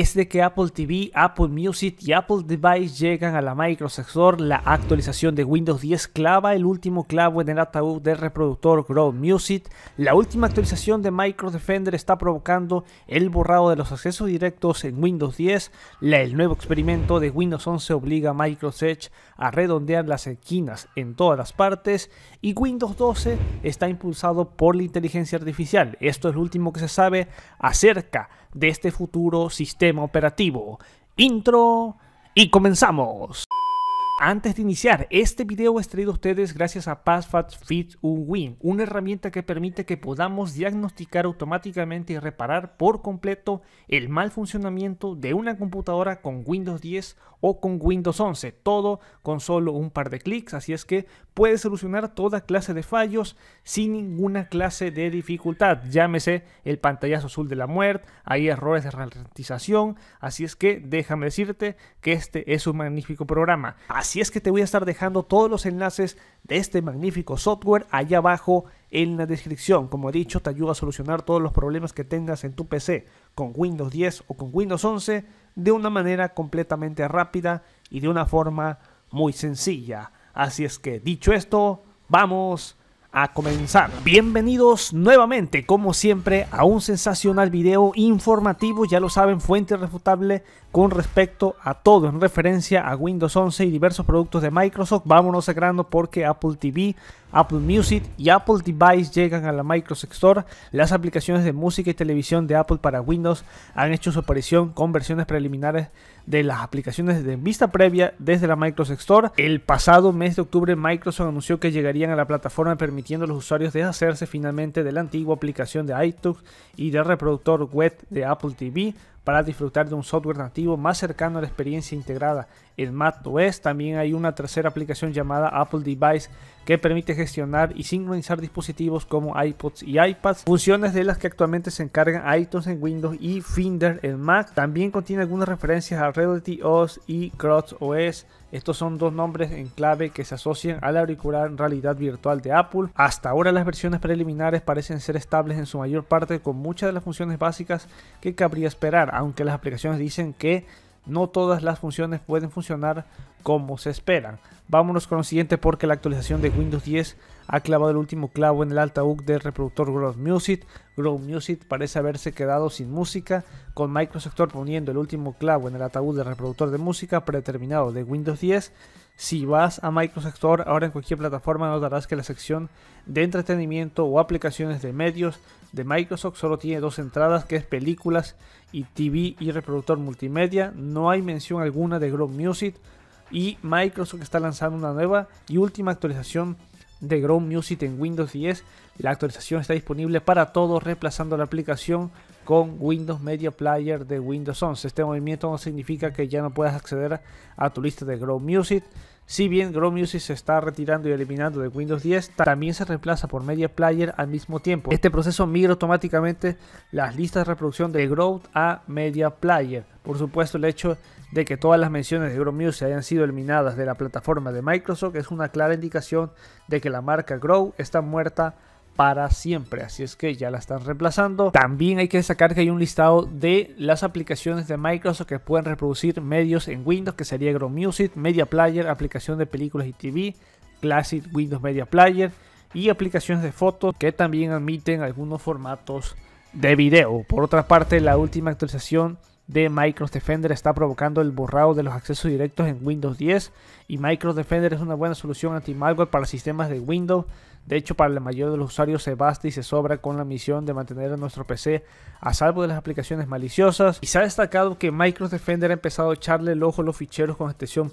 es de que Apple TV, Apple Music y Apple Device llegan a la Microsoft La actualización de Windows 10 clava el último clavo en el ataúd del reproductor Grow Music. La última actualización de micro Defender está provocando el borrado de los accesos directos en Windows 10. el nuevo experimento de Windows 11 obliga a Microsoft a redondear las esquinas en todas las partes. Y Windows 12 está impulsado por la inteligencia artificial. Esto es lo último que se sabe acerca de este futuro sistema operativo. Intro y comenzamos. Antes de iniciar, este video es traído a ustedes gracias a Win, una herramienta que permite que podamos diagnosticar automáticamente y reparar por completo el mal funcionamiento de una computadora con Windows 10 o con Windows 11, todo con solo un par de clics, así es que puede solucionar toda clase de fallos sin ninguna clase de dificultad, llámese el pantallazo azul de la muerte, hay errores de ralentización, así es que déjame decirte que este es un magnífico programa. Así es que te voy a estar dejando todos los enlaces de este magnífico software allá abajo en la descripción. Como he dicho, te ayuda a solucionar todos los problemas que tengas en tu PC con Windows 10 o con Windows 11 de una manera completamente rápida y de una forma muy sencilla. Así es que dicho esto, vamos a comenzar. Bienvenidos nuevamente, como siempre, a un sensacional video informativo, ya lo saben, fuente refutable con respecto a todo en referencia a Windows 11 y diversos productos de Microsoft. Vámonos sacando porque Apple TV, Apple Music y Apple Device llegan a la Microsoft Store. Las aplicaciones de música y televisión de Apple para Windows han hecho su aparición con versiones preliminares de las aplicaciones de vista previa desde la Microsoft Store. El pasado mes de octubre Microsoft anunció que llegarían a la plataforma permitiendo a los usuarios deshacerse finalmente de la antigua aplicación de iTunes y del reproductor web de Apple TV para disfrutar de un software nativo más cercano a la experiencia integrada en OS, También hay una tercera aplicación llamada Apple Device que permite gestionar y sincronizar dispositivos como iPods y iPads, funciones de las que actualmente se encargan iTunes en Windows y Finder en Mac. También contiene algunas referencias a Reality OS y Cross OS. Estos son dos nombres en clave que se asocian a la auricular realidad virtual de Apple. Hasta ahora las versiones preliminares parecen ser estables en su mayor parte con muchas de las funciones básicas que cabría esperar, aunque las aplicaciones dicen que no todas las funciones pueden funcionar como se esperan. Vámonos con lo siguiente porque la actualización de Windows 10 ha clavado el último clavo en el ataúd del reproductor Growth Music. Grow Music parece haberse quedado sin música, con Microsoft poniendo el último clavo en el ataúd del reproductor de música predeterminado de Windows 10. Si vas a Microsoft ahora en cualquier plataforma notarás que la sección de entretenimiento o aplicaciones de medios de Microsoft solo tiene dos entradas, que es películas y TV y reproductor multimedia. No hay mención alguna de Grow Music. Y Microsoft está lanzando una nueva y última actualización de Grow Music en Windows 10. La actualización está disponible para todos, reemplazando la aplicación con Windows Media Player de Windows 11. Este movimiento no significa que ya no puedas acceder a tu lista de Grow Music, si bien Grow Music se está retirando y eliminando de Windows 10, también se reemplaza por Media Player al mismo tiempo. Este proceso migra automáticamente las listas de reproducción de Grow a Media Player. Por supuesto, el hecho de que todas las menciones de Grow Music hayan sido eliminadas de la plataforma de Microsoft es una clara indicación de que la marca Grow está muerta para siempre. Así es que ya la están reemplazando. También hay que destacar que hay un listado de las aplicaciones de Microsoft que pueden reproducir medios en Windows, que sería Grow Music, Media Player, aplicación de películas y TV, Classic Windows Media Player y aplicaciones de fotos que también admiten algunos formatos de video. Por otra parte, la última actualización de Microsoft Defender está provocando el borrado de los accesos directos en Windows 10 y Microsoft Defender es una buena solución anti-malware para sistemas de Windows. De hecho, para la mayoría de los usuarios se basta y se sobra con la misión de mantener a nuestro PC a salvo de las aplicaciones maliciosas. Y se ha destacado que Microsoft Defender ha empezado a echarle el ojo a los ficheros con extensión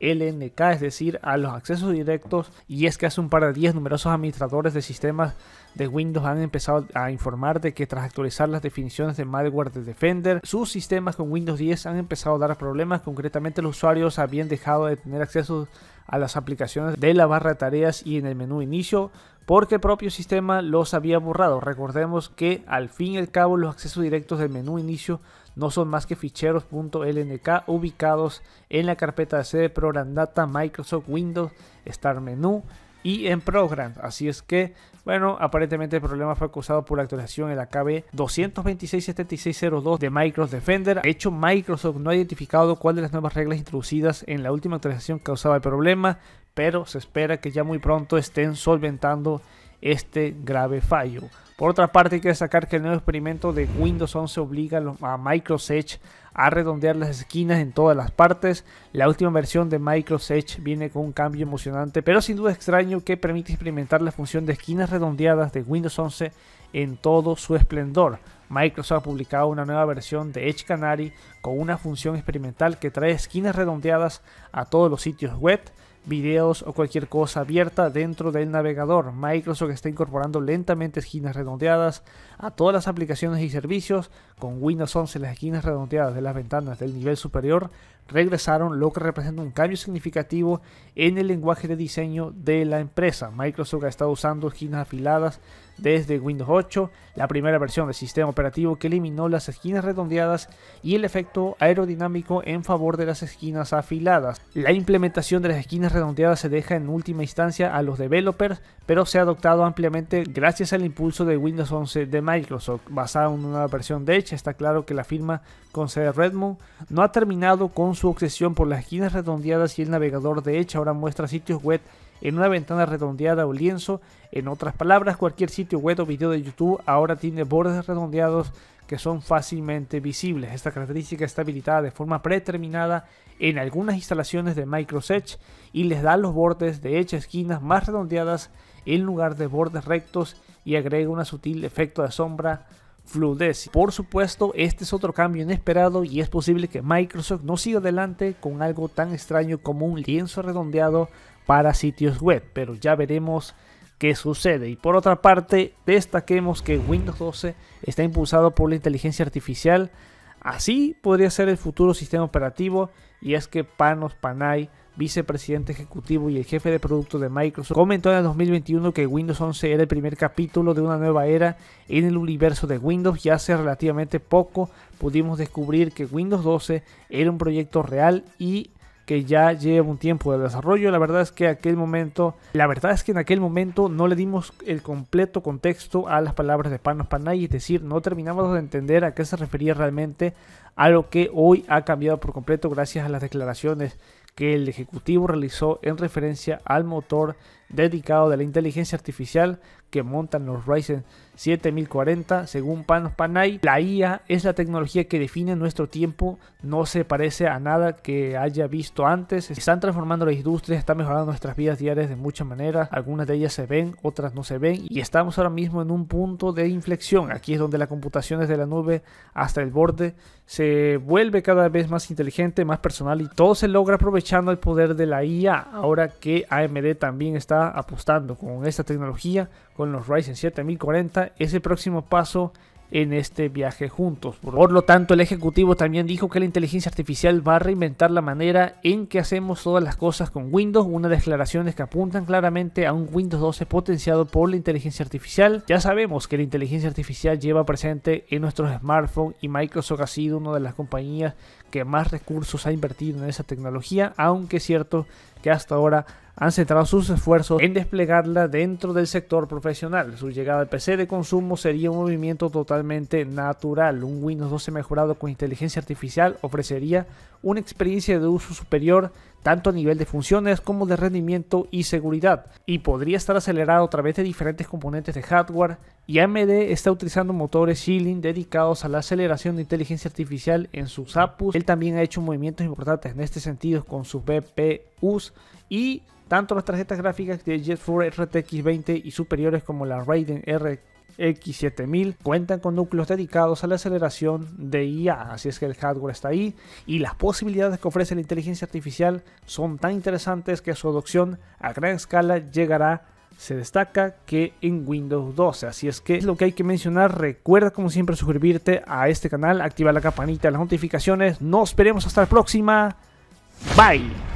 .lnk, es decir, a los accesos directos. Y es que hace un par de días numerosos administradores de sistemas de Windows han empezado a informar de que tras actualizar las definiciones de malware de Defender, sus sistemas con Windows 10 han empezado a dar problemas. Concretamente, los usuarios habían dejado de tener acceso a las aplicaciones de la barra de tareas y en el menú inicio porque el propio sistema los había borrado. Recordemos que al fin y al cabo los accesos directos del menú inicio no son más que ficheros.lnk ubicados en la carpeta de sede Program Data, Microsoft, Windows, Start Menu, y en Program. Así es que, bueno, aparentemente el problema fue causado por la actualización en la KB 2267602 de Microsoft Defender. De hecho, Microsoft no ha identificado cuál de las nuevas reglas introducidas en la última actualización causaba el problema, pero se espera que ya muy pronto estén solventando este grave fallo. Por otra parte, hay que destacar que el nuevo experimento de Windows 11 obliga a Microsoft Edge a redondear las esquinas en todas las partes. La última versión de Microsoft Edge viene con un cambio emocionante, pero sin duda extraño que permite experimentar la función de esquinas redondeadas de Windows 11 en todo su esplendor. Microsoft ha publicado una nueva versión de Edge Canary con una función experimental que trae esquinas redondeadas a todos los sitios web videos o cualquier cosa abierta dentro del navegador. Microsoft está incorporando lentamente esquinas redondeadas redondeadas a todas las aplicaciones y servicios. Con Windows 11 las esquinas redondeadas de las ventanas del nivel superior regresaron, lo que representa un cambio significativo en el lenguaje de diseño de la empresa. Microsoft ha estado usando esquinas afiladas desde Windows 8, la primera versión del sistema operativo que eliminó las esquinas redondeadas y el efecto aerodinámico en favor de las esquinas afiladas. La implementación de las esquinas redondeadas se deja en última instancia a los developers, pero se ha adoptado ampliamente gracias al impulso de Windows 11 de Microsoft. Basada en una nueva versión de Edge, está claro que la firma con CD Redmond no ha terminado con su obsesión por las esquinas redondeadas y el navegador de hecho ahora muestra sitios web en una ventana redondeada o lienzo. En otras palabras, cualquier sitio web o video de YouTube ahora tiene bordes redondeados que son fácilmente visibles. Esta característica está habilitada de forma predeterminada en algunas instalaciones de Microsoft Edge y les da los bordes de hecha esquinas más redondeadas en lugar de bordes rectos y agrega un sutil efecto de sombra por supuesto, este es otro cambio inesperado y es posible que Microsoft no siga adelante con algo tan extraño como un lienzo redondeado para sitios web, pero ya veremos qué sucede. Y por otra parte, destaquemos que Windows 12 está impulsado por la inteligencia artificial. Así podría ser el futuro sistema operativo y es que Panos Panay vicepresidente ejecutivo y el jefe de producto de Microsoft, comentó en el 2021 que Windows 11 era el primer capítulo de una nueva era en el universo de Windows y hace relativamente poco pudimos descubrir que Windows 12 era un proyecto real y que ya lleva un tiempo de desarrollo. La verdad es que aquel momento, la verdad es que en aquel momento no le dimos el completo contexto a las palabras de Panos Panay, es decir, no terminamos de entender a qué se refería realmente a lo que hoy ha cambiado por completo gracias a las declaraciones que el Ejecutivo realizó en referencia al motor dedicado de la inteligencia artificial que montan los Ryzen 7040. Según Panos Panay, la IA es la tecnología que define nuestro tiempo, no se parece a nada que haya visto antes. Están transformando la industria, están mejorando nuestras vidas diarias de muchas maneras. Algunas de ellas se ven, otras no se ven y estamos ahora mismo en un punto de inflexión. Aquí es donde la computación desde la nube hasta el borde se vuelve cada vez más inteligente, más personal y todo se logra aprovechando el poder de la IA. Ahora que AMD también está apostando con esta tecnología, con los Ryzen 7040, es el próximo paso en este viaje juntos. Por lo tanto, el ejecutivo también dijo que la inteligencia artificial va a reinventar la manera en que hacemos todas las cosas con Windows, una declaraciones que apuntan claramente a un Windows 12 potenciado por la inteligencia artificial. Ya sabemos que la inteligencia artificial lleva presente en nuestros smartphones y Microsoft ha sido una de las compañías que más recursos ha invertido en esa tecnología, aunque es cierto que hasta ahora han centrado sus esfuerzos en desplegarla dentro del sector profesional. Su llegada al PC de consumo sería un movimiento totalmente natural. Un Windows 12 mejorado con inteligencia artificial ofrecería una experiencia de uso superior tanto a nivel de funciones como de rendimiento y seguridad, y podría estar acelerado a través de diferentes componentes de hardware, y AMD está utilizando motores Shilling dedicados a la aceleración de inteligencia artificial en sus APUs. Él también ha hecho movimientos importantes en este sentido con sus BPUs y tanto las tarjetas gráficas de GeForce RTX 20 y superiores como la Raiden R. X7000 cuentan con núcleos dedicados a la aceleración de IA, así es que el hardware está ahí y las posibilidades que ofrece la inteligencia artificial son tan interesantes que su adopción a gran escala llegará se destaca que en Windows 12. Así es que es lo que hay que mencionar. Recuerda como siempre suscribirte a este canal, activar la campanita de las notificaciones. Nos esperemos hasta la próxima. Bye.